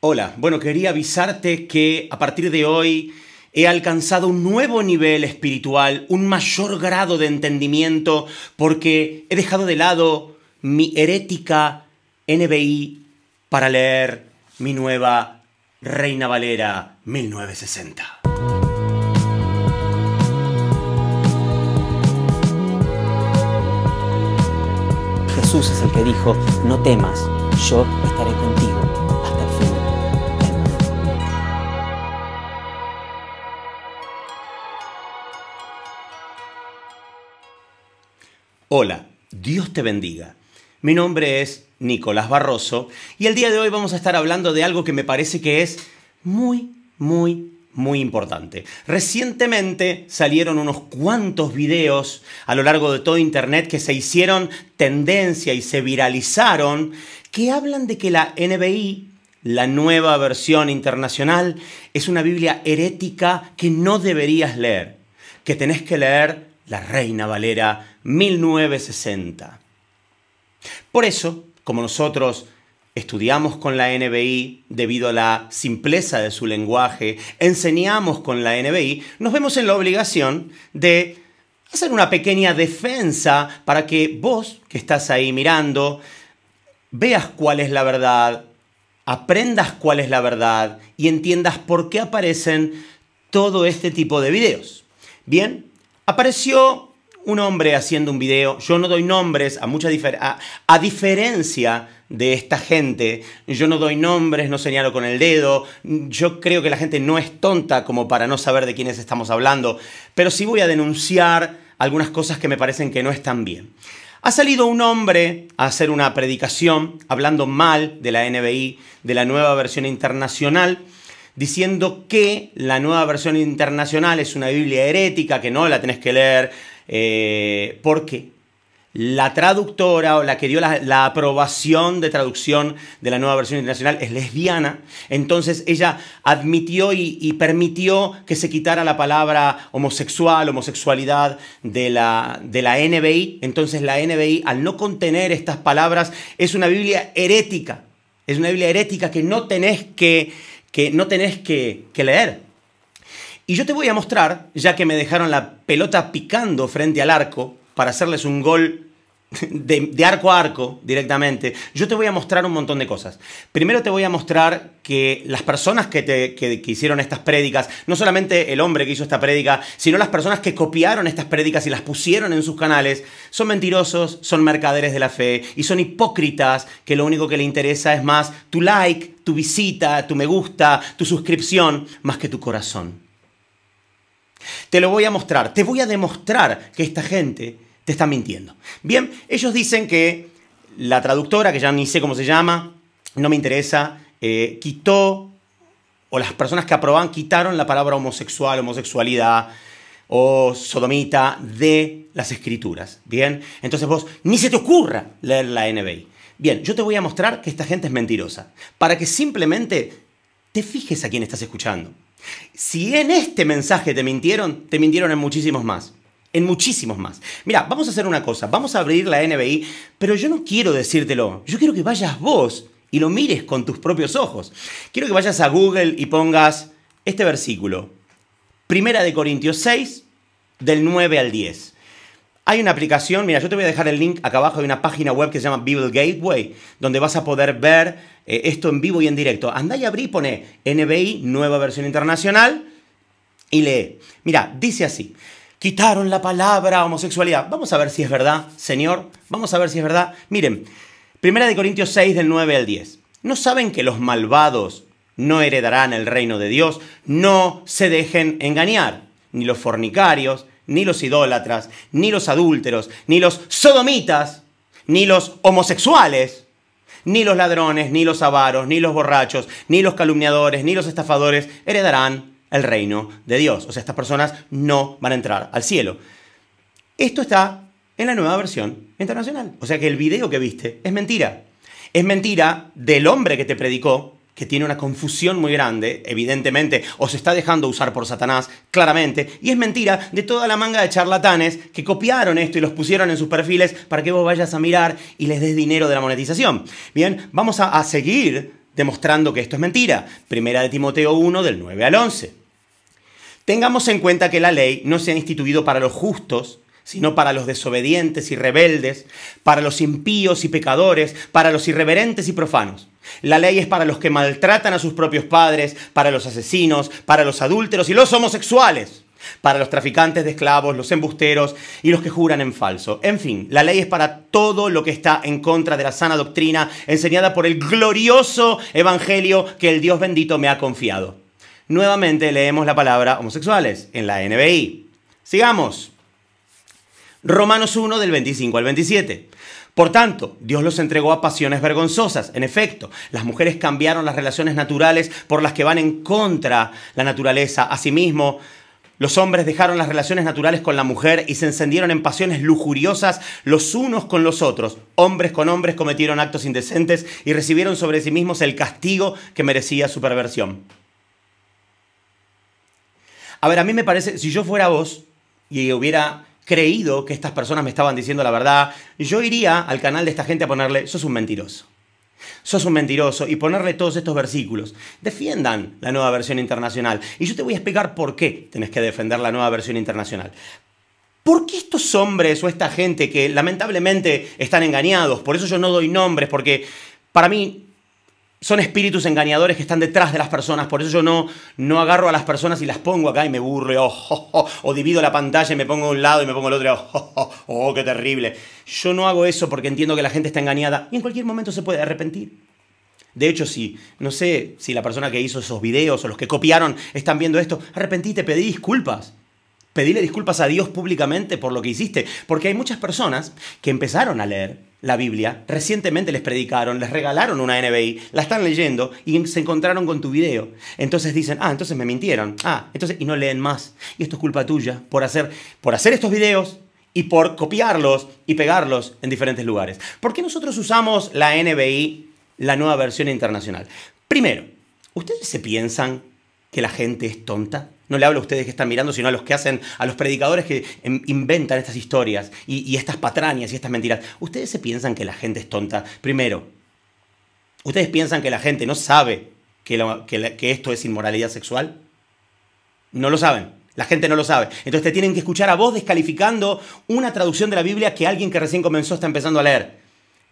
Hola, bueno, quería avisarte que a partir de hoy he alcanzado un nuevo nivel espiritual, un mayor grado de entendimiento, porque he dejado de lado mi herética NBI para leer mi nueva Reina Valera 1960. Jesús es el que dijo, no temas, yo estaré contigo. Hola, Dios te bendiga. Mi nombre es Nicolás Barroso y el día de hoy vamos a estar hablando de algo que me parece que es muy, muy, muy importante. Recientemente salieron unos cuantos videos a lo largo de todo Internet que se hicieron tendencia y se viralizaron que hablan de que la NBI, la nueva versión internacional, es una Biblia herética que no deberías leer, que tenés que leer la Reina Valera 1960. Por eso, como nosotros estudiamos con la NBI debido a la simpleza de su lenguaje, enseñamos con la NBI, nos vemos en la obligación de hacer una pequeña defensa para que vos, que estás ahí mirando, veas cuál es la verdad, aprendas cuál es la verdad y entiendas por qué aparecen todo este tipo de videos. Bien, apareció un hombre haciendo un video, yo no doy nombres, a, mucha diferencia a diferencia de esta gente. Yo no doy nombres, no señalo con el dedo. Yo creo que la gente no es tonta como para no saber de quiénes estamos hablando. Pero sí voy a denunciar algunas cosas que me parecen que no están bien. Ha salido un hombre a hacer una predicación hablando mal de la NBI, de la nueva versión internacional, diciendo que la nueva versión internacional es una Biblia herética, que no la tenés que leer, eh, porque la traductora o la que dio la, aprobación de traducción de la nueva versión internacional es lesbiana, entonces ella admitió y, permitió que se quitara la palabra homosexual, homosexualidad de la, de la NBI, entonces la NBI al no contener estas palabras es una Biblia herética, es una Biblia herética que no tenés que, que, no tenés que, que leer. Y yo te voy a mostrar, ya que me dejaron la pelota picando frente al arco para hacerles un gol de, arco a arco directamente, yo te voy a mostrar un montón de cosas. Primero te voy a mostrar que las personas que, que hicieron estas prédicas, no solamente el hombre que hizo esta prédica, sino las personas que copiaron estas prédicas y las pusieron en sus canales, son mentirosos, son mercaderes de la fe y son hipócritas que lo único que le interesa es más tu like, tu visita, tu me gusta, tu suscripción, más que tu corazón. Te lo voy a mostrar, te voy a demostrar que esta gente te está mintiendo. Bien, ellos dicen que la traductora, que ya ni sé cómo se llama, no me interesa, eh, quitó, o las personas que aprobaban quitaron la palabra homosexual, homosexualidad o sodomita de las escrituras. Bien, entonces vos ni se te ocurra leer la NBI. Bien, yo te voy a mostrar que esta gente es mentirosa, para que simplemente te fijes a quién estás escuchando. Si en este mensaje te mintieron, te mintieron en muchísimos más. En muchísimos más. Mira, vamos a hacer una cosa, vamos a abrir la NBI, pero yo no quiero decírtelo, yo quiero que vayas vos y lo mires con tus propios ojos. Quiero que vayas a Google y pongas este versículo. Primera de Corintios 6, del 9 al 10. Hay una aplicación, mira, yo te voy a dejar el link acá abajo, de una página web que se llama Bible Gateway, donde vas a poder ver eh, esto en vivo y en directo. Andá y abrí, pone NBI, nueva versión internacional, y lee. Mira, dice así, quitaron la palabra homosexualidad. Vamos a ver si es verdad, Señor, vamos a ver si es verdad. Miren, Primera de Corintios 6, del 9 al 10. ¿No saben que los malvados no heredarán el reino de Dios? No se dejen engañar, ni los fornicarios, ni los idólatras, ni los adúlteros, ni los sodomitas, ni los homosexuales, ni los ladrones, ni los avaros, ni los borrachos, ni los calumniadores, ni los estafadores heredarán el reino de Dios. O sea, estas personas no van a entrar al cielo. Esto está en la nueva versión internacional. O sea que el video que viste es mentira. Es mentira del hombre que te predicó que tiene una confusión muy grande, evidentemente, o se está dejando usar por Satanás, claramente, y es mentira de toda la manga de charlatanes que copiaron esto y los pusieron en sus perfiles para que vos vayas a mirar y les des dinero de la monetización. Bien, vamos a, seguir demostrando que esto es mentira. Primera de Timoteo 1, del 9 al 11. Tengamos en cuenta que la ley no se ha instituido para los justos, sino para los desobedientes y rebeldes, para los impíos y pecadores, para los irreverentes y profanos la ley es para los que maltratan a sus propios padres, para los asesinos, para los adúlteros y los homosexuales, para los traficantes de esclavos, los embusteros y los que juran en falso. En fin, la ley es para todo lo que está en contra de la sana doctrina enseñada por el glorioso evangelio que el Dios bendito me ha confiado. Nuevamente leemos la palabra homosexuales en la NBI. Sigamos. Romanos 1 del 25 al 27. Por tanto, Dios los entregó a pasiones vergonzosas. En efecto, las mujeres cambiaron las relaciones naturales por las que van en contra la naturaleza. Asimismo, los hombres dejaron las relaciones naturales con la mujer y se encendieron en pasiones lujuriosas los unos con los otros. Hombres con hombres cometieron actos indecentes y recibieron sobre sí mismos el castigo que merecía su perversión. A ver, a mí me parece, si yo fuera vos y hubiera creído que estas personas me estaban diciendo la verdad, yo iría al canal de esta gente a ponerle, sos un mentiroso. Sos un mentiroso y ponerle todos estos versículos. Defiendan la nueva versión internacional. Y yo te voy a explicar por qué tenés que defender la nueva versión internacional. ¿Por qué estos hombres o esta gente que lamentablemente están engañados? Por eso yo no doy nombres, porque para mí son espíritus engañadores que están detrás de las personas, por eso yo no, no agarro a las personas y las pongo acá y me burro, oh, o divido la pantalla y me pongo a un lado y me pongo al otro, oh, oh, qué terrible. Yo no hago eso porque entiendo que la gente está engañada y en cualquier momento se puede arrepentir. De hecho, sí. no sé, si la persona que hizo esos videos o los que copiaron están viendo esto, arrepentite, pedí disculpas. Pedile disculpas a Dios públicamente por lo que hiciste, porque hay muchas personas que empezaron a leer la Biblia, recientemente les predicaron, les regalaron una NBI, la están leyendo y se encontraron con tu video. Entonces dicen, ah, entonces me mintieron. Ah, entonces, y no leen más. Y esto es culpa tuya por hacer, por hacer estos videos y por copiarlos y pegarlos en diferentes lugares. ¿Por qué nosotros usamos la NBI, la nueva versión internacional? Primero, ¿ustedes se piensan que la gente es tonta? No le hablo a ustedes que están mirando, sino a los que hacen, a los predicadores que em, inventan estas historias y, estas patrañas y estas mentiras. ¿Ustedes se piensan que la gente es tonta? Primero, ¿ustedes piensan que la gente no sabe que, esto es inmoralidad sexual? No lo saben. La gente no lo sabe. Entonces te tienen que escuchar a vos descalificando una traducción de la Biblia que alguien que recién comenzó está empezando a leer.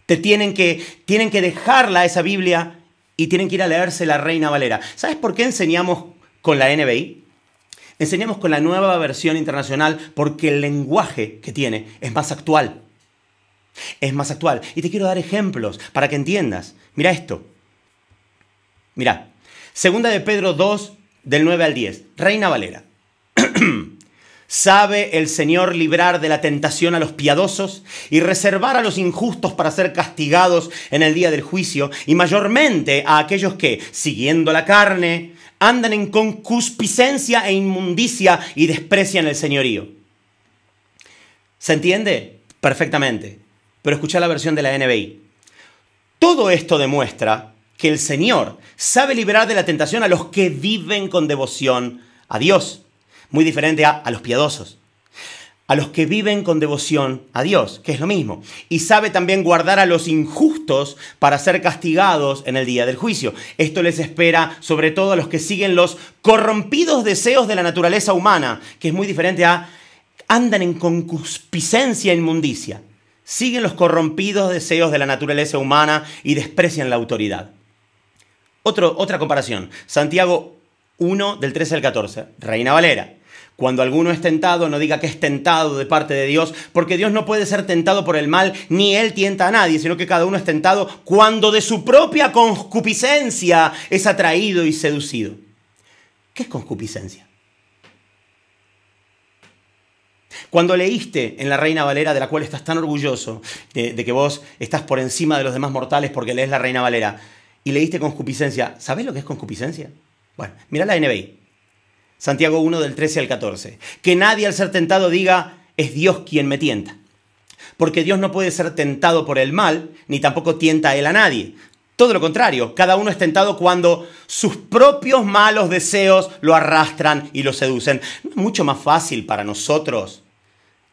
Te tienen que, tienen que dejarla esa Biblia y tienen que ir a leerse La Reina Valera. ¿Sabes por qué enseñamos con la NBI? Enseñamos con la nueva versión internacional porque el lenguaje que tiene es más actual. Es más actual. Y te quiero dar ejemplos para que entiendas. Mira esto. Mira. Segunda de Pedro 2, del 9 al 10. Reina Valera. ¿Sabe el Señor librar de la tentación a los piadosos y reservar a los injustos para ser castigados en el día del juicio y mayormente a aquellos que, siguiendo la carne, andan en concupiscencia e inmundicia y desprecian el señorío? ¿Se entiende? Perfectamente. Pero escucha la versión de la NBI. Todo esto demuestra que el Señor sabe liberar de la tentación a los que viven con devoción a Dios muy diferente a, los piadosos, a los que viven con devoción a Dios, que es lo mismo, y sabe también guardar a los injustos para ser castigados en el día del juicio. Esto les espera sobre todo a los que siguen los corrompidos deseos de la naturaleza humana, que es muy diferente a andan en concupiscencia e inmundicia, siguen los corrompidos deseos de la naturaleza humana y desprecian la autoridad. otra comparación, Santiago 1 del 13 al 14, Reina Valera. Cuando alguno es tentado, no diga que es tentado de parte de Dios, porque Dios no puede ser tentado por el mal, ni Él tienta a nadie, sino que cada uno es tentado cuando de su propia concupiscencia es atraído y seducido. ¿Qué es concupiscencia? Cuando leíste en la Reina Valera, de la cual estás tan orgulloso, de, que vos estás por encima de los demás mortales porque lees la Reina Valera, y leíste concupiscencia, ¿sabés lo que es concupiscencia? Bueno, mira la NBI. Santiago 1 del 13 al 14. Que nadie al ser tentado diga, es Dios quien me tienta. Porque Dios no puede ser tentado por el mal, ni tampoco tienta a él a nadie. Todo lo contrario, cada uno es tentado cuando sus propios malos deseos lo arrastran y lo seducen. Es mucho más fácil para nosotros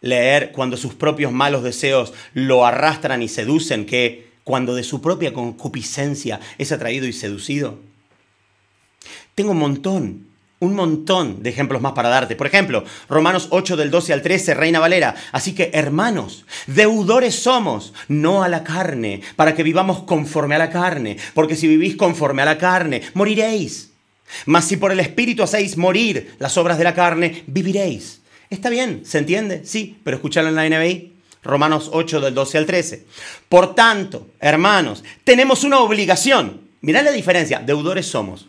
leer cuando sus propios malos deseos lo arrastran y seducen que cuando de su propia concupiscencia es atraído y seducido. Tengo un montón un montón de ejemplos más para darte. Por ejemplo, Romanos 8 del 12 al 13, Reina Valera. Así que, hermanos, deudores somos, no a la carne, para que vivamos conforme a la carne, porque si vivís conforme a la carne, moriréis. Mas si por el Espíritu hacéis morir las obras de la carne, viviréis. Está bien, ¿se entiende? Sí, pero escúchalo en la NBI. Romanos 8 del 12 al 13. Por tanto, hermanos, tenemos una obligación. Mirad la diferencia, deudores somos.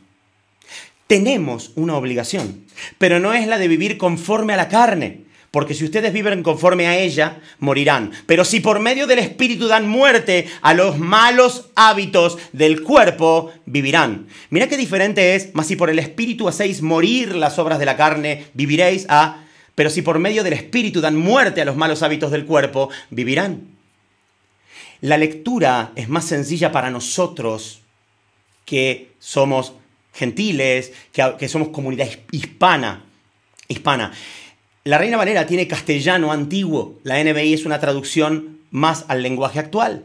Tenemos una obligación, pero no es la de vivir conforme a la carne, porque si ustedes viven conforme a ella, morirán. Pero si por medio del Espíritu dan muerte a los malos hábitos del cuerpo, vivirán. Mira qué diferente es, mas si por el Espíritu hacéis morir las obras de la carne, viviréis a... Pero si por medio del Espíritu dan muerte a los malos hábitos del cuerpo, vivirán. La lectura es más sencilla para nosotros que somos gentiles, que, somos comunidad hispana. hispana. La Reina Valera tiene castellano antiguo, la NBI es una traducción más al lenguaje actual.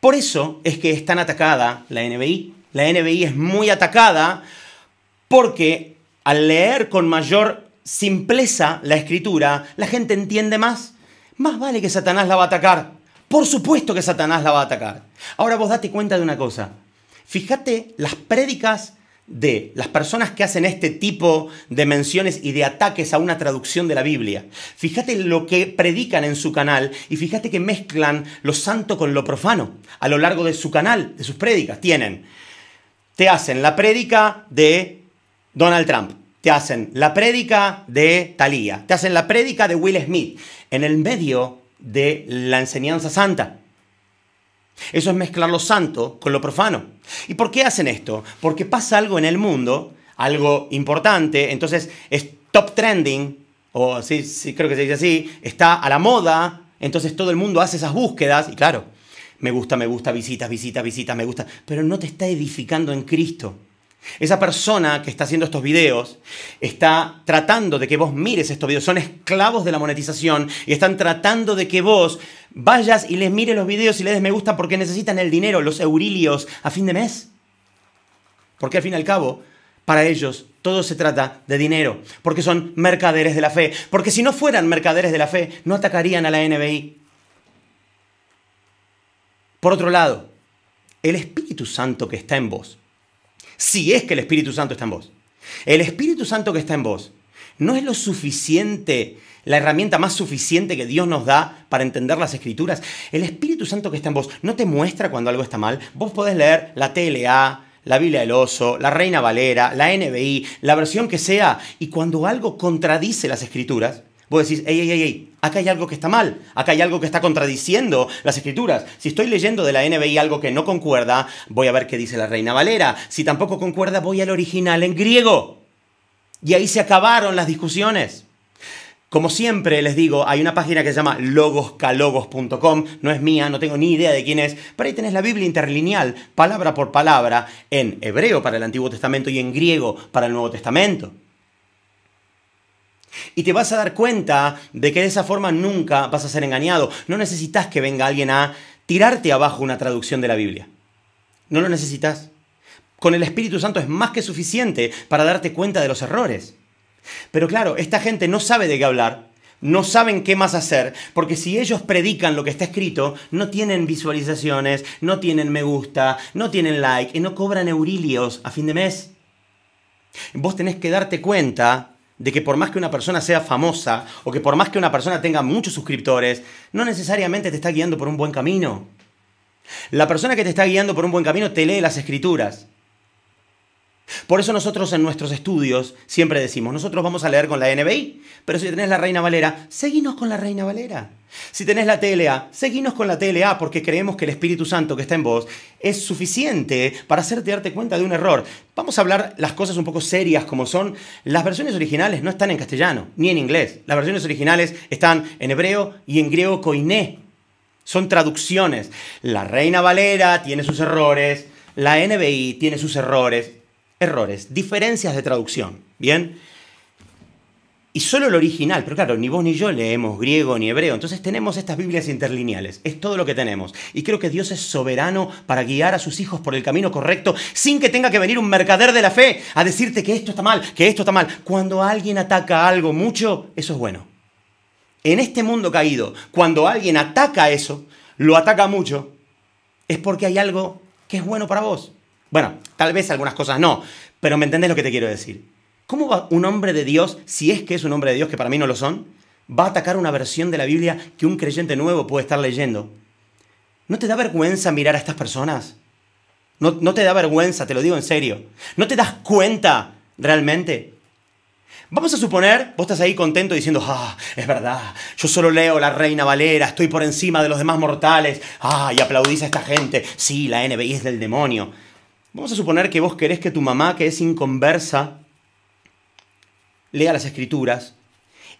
Por eso es que es tan atacada la NBI. La NBI es muy atacada porque al leer con mayor simpleza la escritura, la gente entiende más. Más vale que Satanás la va a atacar. Por supuesto que Satanás la va a atacar. Ahora vos date cuenta de una cosa. Fíjate las prédicas de las personas que hacen este tipo de menciones y de ataques a una traducción de la Biblia. Fíjate lo que predican en su canal y fíjate que mezclan lo santo con lo profano a lo largo de su canal, de sus prédicas. Tienen, te hacen la prédica de Donald Trump, te hacen la prédica de Talía, te hacen la prédica de Will Smith, en el medio de la enseñanza santa. Eso es mezclar lo santo con lo profano. ¿Y por qué hacen esto? Porque pasa algo en el mundo, algo importante, entonces es top trending, o sí, creo que se dice así, está a la moda, entonces todo el mundo hace esas búsquedas, y claro, me gusta, me gusta, visitas, visitas, visitas, me gusta, pero no te está edificando en Cristo. Esa persona que está haciendo estos videos está tratando de que vos mires estos videos. Son esclavos de la monetización y están tratando de que vos vayas y les mires los videos y les des me gusta porque necesitan el dinero, los eurilios a fin de mes. Porque al fin y al cabo, para ellos todo se trata de dinero. Porque son mercaderes de la fe. Porque si no fueran mercaderes de la fe, no atacarían a la NBI. Por otro lado, el Espíritu Santo que está en vos si es que el Espíritu Santo está en vos. El Espíritu Santo que está en vos no es lo suficiente, la herramienta más suficiente que Dios nos da para entender las escrituras. El Espíritu Santo que está en vos no te muestra cuando algo está mal. Vos podés leer la TLA, la Biblia del Oso, la Reina Valera, la NBI, la versión que sea, y cuando algo contradice las escrituras, Puedes decir, ey, ey, ey, acá hay algo que está mal, acá hay algo que está contradiciendo las escrituras. Si estoy leyendo de la NBI algo que no concuerda, voy a ver qué dice la Reina Valera. Si tampoco concuerda, voy al original en griego. Y ahí se acabaron las discusiones. Como siempre les digo, hay una página que se llama logoscalogos.com, no es mía, no tengo ni idea de quién es, pero ahí tenés la Biblia interlineal, palabra por palabra, en hebreo para el Antiguo Testamento y en griego para el Nuevo Testamento. Y te vas a dar cuenta de que de esa forma nunca vas a ser engañado. No necesitas que venga alguien a tirarte abajo una traducción de la Biblia. No lo necesitas. Con el Espíritu Santo es más que suficiente para darte cuenta de los errores. Pero claro, esta gente no sabe de qué hablar, no saben qué más hacer, porque si ellos predican lo que está escrito, no tienen visualizaciones, no tienen me gusta, no tienen like y no cobran eurilios a fin de mes. Vos tenés que darte cuenta de que por más que una persona sea famosa o que por más que una persona tenga muchos suscriptores, no necesariamente te está guiando por un buen camino. La persona que te está guiando por un buen camino te lee las escrituras. Por eso nosotros en nuestros estudios siempre decimos, nosotros vamos a leer con la NBI, pero si tenés la Reina Valera, seguinos con la Reina Valera. Si tenés la TLA, seguinos con la TLA porque creemos que el Espíritu Santo que está en vos es suficiente para hacerte darte cuenta de un error. Vamos a hablar las cosas un poco serias como son. Las versiones originales no están en castellano ni en inglés. Las versiones originales están en hebreo y en griego koiné. Son traducciones. La Reina Valera tiene sus errores, la NBI tiene sus errores errores, diferencias de traducción, ¿bien? Y solo el original, pero claro, ni vos ni yo leemos griego ni hebreo, entonces tenemos estas Biblias interlineales, es todo lo que tenemos. Y creo que Dios es soberano para guiar a sus hijos por el camino correcto sin que tenga que venir un mercader de la fe a decirte que esto está mal, que esto está mal. Cuando alguien ataca algo mucho, eso es bueno. En este mundo caído, cuando alguien ataca eso, lo ataca mucho, es porque hay algo que es bueno para vos. Bueno, tal vez algunas cosas no, pero me entendés lo que te quiero decir. ¿Cómo va un hombre de Dios, si es que es un hombre de Dios, que para mí no lo son, va a atacar una versión de la Biblia que un creyente nuevo puede estar leyendo? ¿No te da vergüenza mirar a estas personas? No, no, te da vergüenza, te lo digo en serio. No te das cuenta realmente. Vamos a suponer, vos estás ahí contento diciendo, ah, es verdad, yo solo leo la Reina Valera, estoy por encima de los demás mortales, ah, y aplaudís a esta gente, sí, la NBI es del demonio. Vamos a suponer que vos querés que tu mamá, que es inconversa, lea las escrituras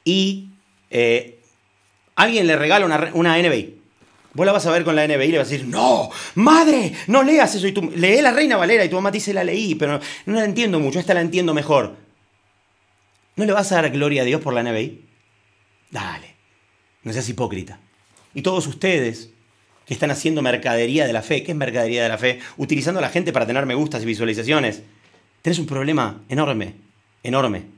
y eh, alguien le regala una, una, NBI. Vos la vas a ver con la NBI y le vas a decir, no, madre, no leas eso. Y tú, lee la Reina Valera y tu mamá dice, la leí, pero no, la entiendo mucho, esta la entiendo mejor. ¿No le vas a dar gloria a Dios por la NBI? Dale, no seas hipócrita. Y todos ustedes que están haciendo mercadería de la fe. ¿Qué es mercadería de la fe? Utilizando a la gente para tener me gustas y visualizaciones. Tienes un problema enorme, enorme.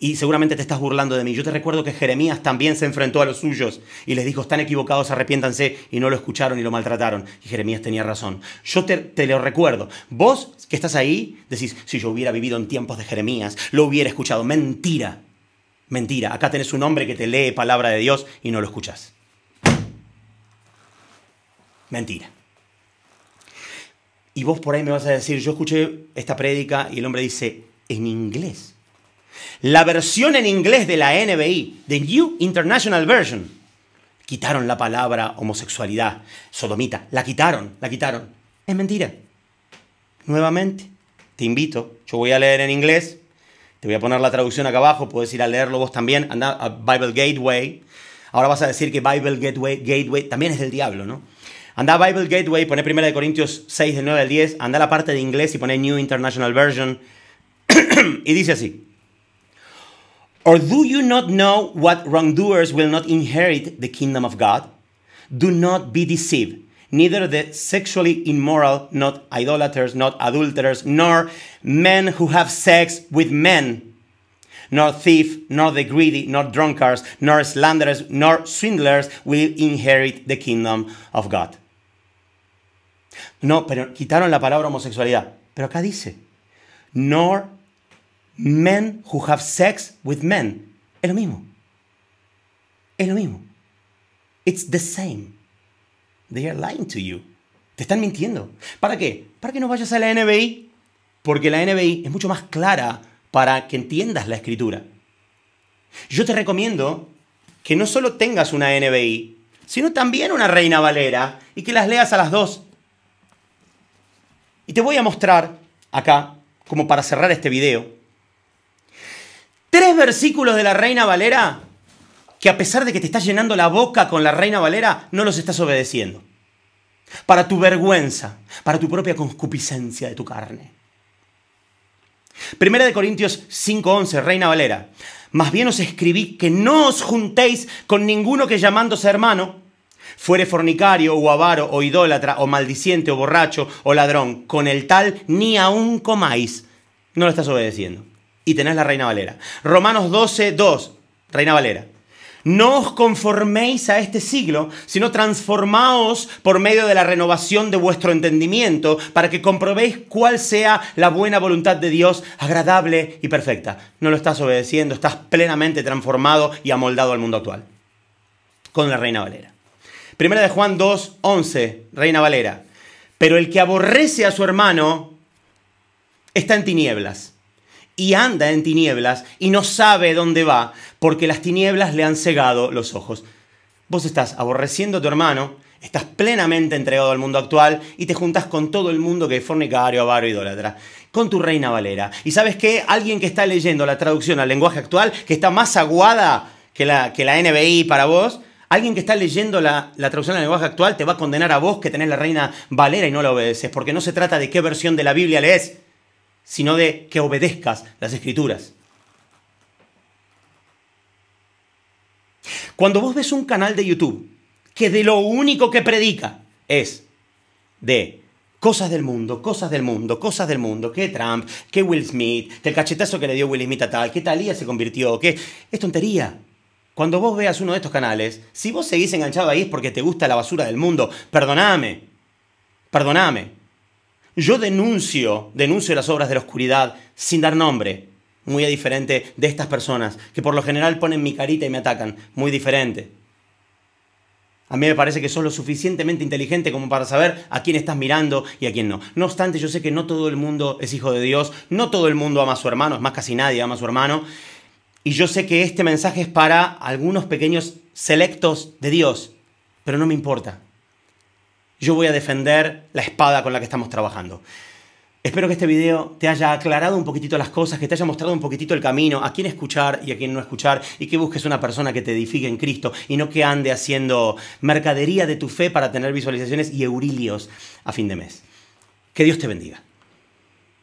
Y seguramente te estás burlando de mí. Yo te recuerdo que Jeremías también se enfrentó a los suyos y les dijo, están equivocados, arrepiéntanse, y no lo escucharon y lo maltrataron. Y Jeremías tenía razón. Yo te, te lo recuerdo. Vos que estás ahí, decís, si yo hubiera vivido en tiempos de Jeremías, lo hubiera escuchado. Mentira. Mentira. Acá tenés un hombre que te lee palabra de Dios y no lo escuchas. Mentira. Y vos por ahí me vas a decir, yo escuché esta prédica y el hombre dice, en inglés. La versión en inglés de la NBI, The New International Version, quitaron la palabra homosexualidad, sodomita, la quitaron, la quitaron. Es mentira. Nuevamente, te invito, yo voy a leer en inglés, te voy a poner la traducción acá abajo, puedes ir a leerlo vos también, anda a Bible Gateway. Ahora vas a decir que Bible Gateway, Gateway también es del diablo, ¿no? Anda a Bible Gateway, pone 1 Corintios 6, del 9 al 10, anda a la parte de inglés y pone New International Version. y dice así. Or do you not know what wrongdoers will not inherit the kingdom of God? Do not be deceived. Neither the sexually immoral, not idolaters, not adulterers, nor men who have sex with men, nor thief, nor the greedy, nor drunkards, nor slanderers, nor swindlers will inherit the kingdom of God. No, pero quitaron la palabra homosexualidad. Pero acá dice, nor men who have sex with men. Es lo mismo. Es lo mismo. It's the same. They are lying to you. Te están mintiendo. ¿Para qué? Para que no vayas a la NBI, porque la NBI es mucho más clara para que entiendas la escritura. Yo te recomiendo que no solo tengas una NBI, sino también una Reina Valera y que las leas a las dos y te voy a mostrar acá, como para cerrar este video, tres versículos de la Reina Valera que a pesar de que te estás llenando la boca con la Reina Valera, no los estás obedeciendo. Para tu vergüenza, para tu propia concupiscencia de tu carne. Primera de Corintios 5:11, Reina Valera. Más bien os escribí que no os juntéis con ninguno que llamándose hermano fuere fornicario o avaro o idólatra o maldiciente o borracho o ladrón, con el tal ni aún comáis, no lo estás obedeciendo. Y tenés la Reina Valera. Romanos 12, 2, Reina Valera. No os conforméis a este siglo, sino transformaos por medio de la renovación de vuestro entendimiento para que comprobéis cuál sea la buena voluntad de Dios, agradable y perfecta. No lo estás obedeciendo, estás plenamente transformado y amoldado al mundo actual. Con la Reina Valera. Primera de Juan 2, 11, Reina Valera. Pero el que aborrece a su hermano está en tinieblas y anda en tinieblas y no sabe dónde va porque las tinieblas le han cegado los ojos. Vos estás aborreciendo a tu hermano, estás plenamente entregado al mundo actual y te juntas con todo el mundo que es fornicario, avaro, idólatra, con tu reina Valera. Y sabes qué? Alguien que está leyendo la traducción al lenguaje actual, que está más aguada que la, que la NBI para vos, Alguien que está leyendo la, traducción al lenguaje actual te va a condenar a vos que tenés la reina Valera y no la obedeces, porque no se trata de qué versión de la Biblia lees, sino de que obedezcas las escrituras. Cuando vos ves un canal de YouTube que de lo único que predica es de cosas del mundo, cosas del mundo, cosas del mundo, que Trump, que Will Smith, que el cachetazo que le dio Will Smith a tal, que Talía se convirtió, que es tontería. Cuando vos veas uno de estos canales, si vos seguís enganchado ahí es porque te gusta la basura del mundo. Perdoname. Perdoname. Yo denuncio, denuncio las obras de la oscuridad sin dar nombre. Muy diferente de estas personas que por lo general ponen mi carita y me atacan. Muy diferente. A mí me parece que son lo suficientemente inteligente como para saber a quién estás mirando y a quién no. No obstante, yo sé que no todo el mundo es hijo de Dios, no todo el mundo ama a su hermano, es más, casi nadie ama a su hermano. Y yo sé que este mensaje es para algunos pequeños selectos de Dios, pero no me importa. Yo voy a defender la espada con la que estamos trabajando. Espero que este video te haya aclarado un poquitito las cosas, que te haya mostrado un poquitito el camino, a quién escuchar y a quién no escuchar, y que busques una persona que te edifique en Cristo y no que ande haciendo mercadería de tu fe para tener visualizaciones y eurilios a fin de mes. Que Dios te bendiga.